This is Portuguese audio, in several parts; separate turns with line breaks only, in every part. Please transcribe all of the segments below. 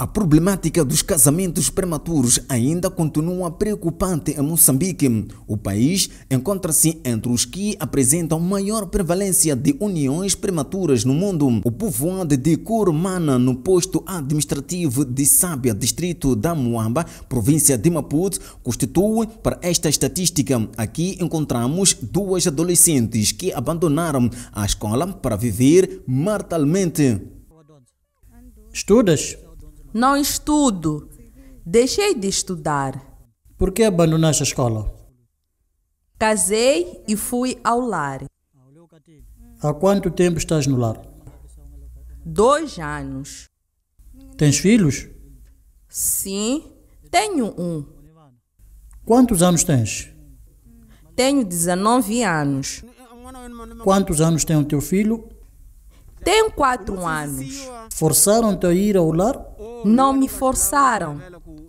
A problemática dos casamentos prematuros ainda continua preocupante em Moçambique. O país encontra-se entre os que apresentam maior prevalência de uniões prematuras no mundo. O povoado de Curumana, no posto administrativo de Sábia, distrito da Moamba, província de Maputo, constitui para esta estatística. Aqui encontramos duas adolescentes que abandonaram a escola para viver mortalmente. Estudas?
Não estudo. Deixei de estudar. Por que abandonaste a escola? Casei e fui ao lar. Há
quanto tempo estás no lar?
Dois anos.
Tens filhos?
Sim, tenho um.
Quantos anos tens?
Tenho 19 anos. Quantos anos tem o teu filho? Tenho quatro anos. Forçaram-te a ir ao lar? Não me forçaram.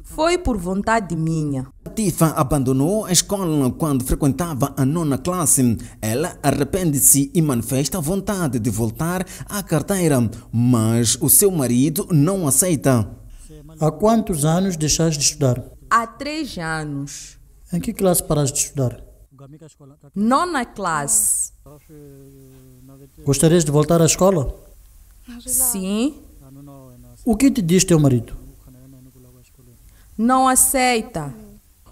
Foi por vontade minha.
Tifa abandonou a escola quando frequentava a nona classe. Ela arrepende-se e manifesta vontade de voltar à carteira, mas o seu marido não aceita. Há quantos anos deixaste de estudar?
Há três anos. Em que
classe paraste de estudar? Tá
Nona classe.
Eh, Gostarias de voltar à escola?
Sim. Ah,
é o que te diz teu
marido? Né,
não aceita.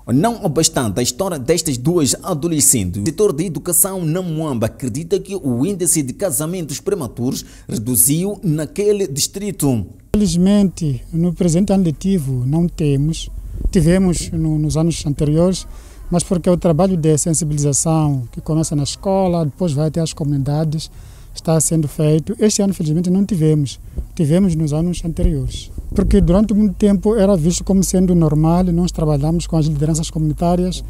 Não obstante a história destas duas adolescentes, o setor de educação na Moamba acredita que o índice de casamentos prematuros reduziu naquele distrito.
Felizmente, no presente ano letivo não temos. Tivemos no, nos anos anteriores, mas porque o trabalho de sensibilização que começa na escola, depois vai até as comunidades, está sendo feito. Este ano, felizmente, não tivemos. Tivemos nos anos anteriores. Porque durante muito tempo era visto como sendo normal, nós trabalhamos com as lideranças comunitárias,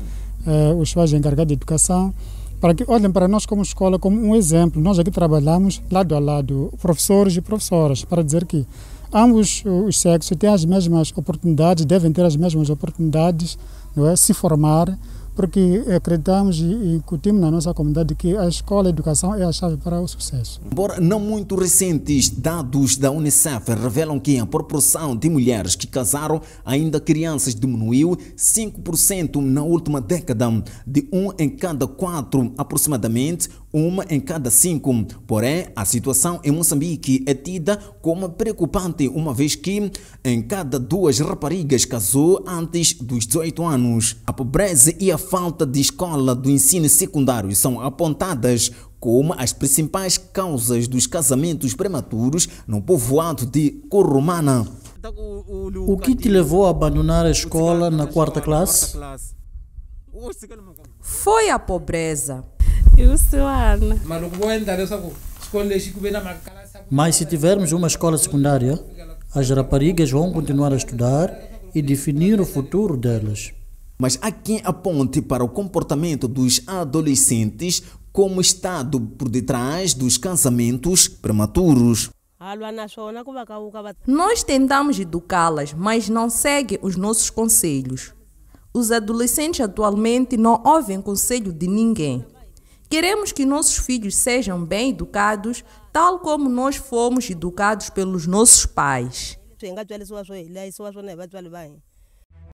eh, os pais encarregados de educação, para que olhem para nós como escola como um exemplo. Nós aqui trabalhamos lado a lado, professores e professoras, para dizer que Ambos os sexos têm as mesmas oportunidades, devem ter as mesmas oportunidades, não é? se formar, porque acreditamos e incutimos na nossa comunidade que a escola e a educação é a chave para o sucesso.
Embora não muito recentes, dados da Unicef revelam que a proporção de mulheres que casaram ainda crianças diminuiu 5% na última década, de um em cada quatro aproximadamente, uma em cada cinco. Porém, a situação em Moçambique é tida como preocupante, uma vez que em cada duas raparigas casou antes dos 18 anos. A pobreza e a falta de escola do ensino secundário são apontadas como as principais causas dos casamentos prematuros no povoado de Corromana.
O que te levou a abandonar a escola na quarta classe?
Foi a pobreza.
Mas se tivermos uma escola secundária, as raparigas vão
continuar a estudar e definir o futuro delas. Mas há quem aponte para o comportamento dos adolescentes como estado por detrás dos casamentos prematuros.
É Nós tentamos educá-las, mas não seguem os nossos conselhos. Os adolescentes atualmente não ouvem conselho de ninguém. Queremos que nossos filhos sejam bem educados, tal como nós fomos educados pelos nossos pais.